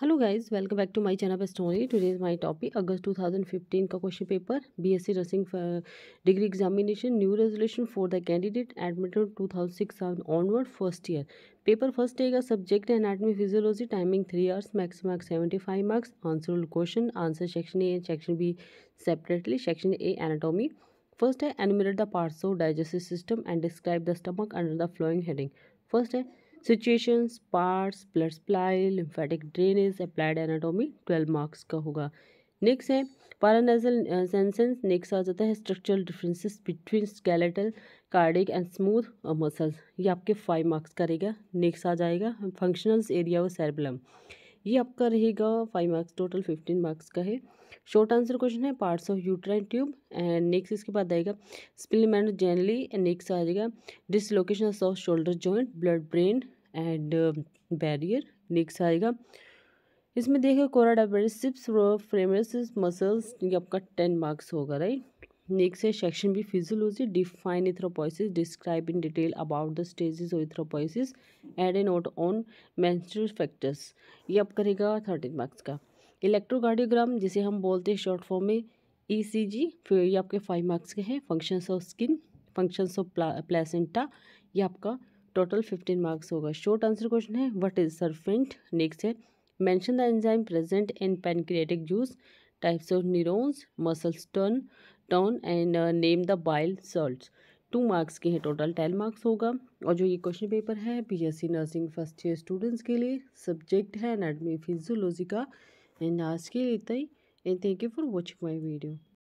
hello guys welcome back to my channel पर story today is my topic अगस्त 2015 का question paper BSc nursing degree examination new resolution for the candidate admitted 2006 onward first year paper first day का subject है anatomy physiology timing three hours max marks seventy five marks answer question answer section A and section B separately section A anatomy first है animate the parts of digestive system and describe the stomach under the flowing heading first है situations parts blood supply lymphatic drainage applied anatomy twelve marks का होगा next है पारानेजल senescence next आ जाता है structural differences between skeletal cardiac and smooth muscles ये आपके five marks का रहेगा नेक्स्ट आ जाएगा फंक्शनल्स एरिया और सेरेबलम ये आपका रहेगा five marks total fifteen marks का है शॉर्ट आंसर क्वेश्चन है parts of uterine tube and next इसके बाद आएगा स्पिलमेंट जेनली एंड नेक्स्ट आ जाएगा dislocation of shoulder joint blood brain and barrier next आएगा इसमें देखिए कोरा सिप्स फ्रेमरस मसल्स ये आपका टेन मार्क्स होगा राइट नेक्स्ट है section B physiology define erythropoiesis describe in detail about the stages of erythropoiesis add a note on menstrual factors ये आप करेगा थर्टीन मार्क्स का इलेक्ट्रोकार्डियोग्राम जिसे हम बोलते हैं शॉर्ट फॉर्म में ई सी जी फिर ये आपके फाइव मार्क्स के हैं functions of skin functions of placenta ये आपका टोटल फिफ्टीन मार्क्स होगा शॉर्ट आंसर क्वेश्चन है व्हाट इज सरफेंट नेक्स्ट है mention the enzyme present in pancreatic juice types of neurons muscles turn turn and name the bile salt two marks के हैं total ten marks होगा और जो ये question paper है BSc nursing first year students के लिए सब्जेक्ट है एनाडमी फिजियोलॉजी का एंड आज के लिए इतना ही and thank you for watching my video